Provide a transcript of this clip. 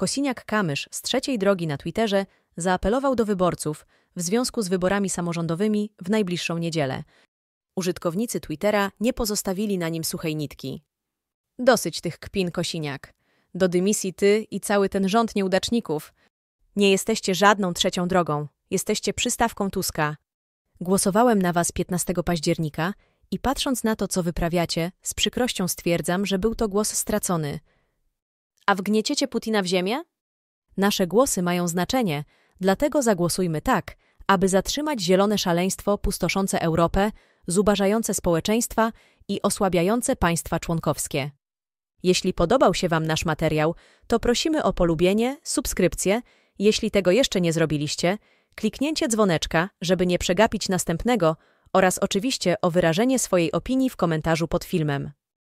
Kosiniak-Kamysz z trzeciej drogi na Twitterze zaapelował do wyborców w związku z wyborami samorządowymi w najbliższą niedzielę. Użytkownicy Twittera nie pozostawili na nim suchej nitki. Dosyć tych kpin, Kosiniak. Do dymisji ty i cały ten rząd nieudaczników. Nie jesteście żadną trzecią drogą. Jesteście przystawką Tuska. Głosowałem na was 15 października i patrząc na to, co wyprawiacie, z przykrością stwierdzam, że był to głos stracony – a wgnieciecie Putina w ziemię? Nasze głosy mają znaczenie, dlatego zagłosujmy tak, aby zatrzymać zielone szaleństwo pustoszące Europę, zubażające społeczeństwa i osłabiające państwa członkowskie. Jeśli podobał się Wam nasz materiał, to prosimy o polubienie, subskrypcję, jeśli tego jeszcze nie zrobiliście, kliknięcie dzwoneczka, żeby nie przegapić następnego oraz oczywiście o wyrażenie swojej opinii w komentarzu pod filmem.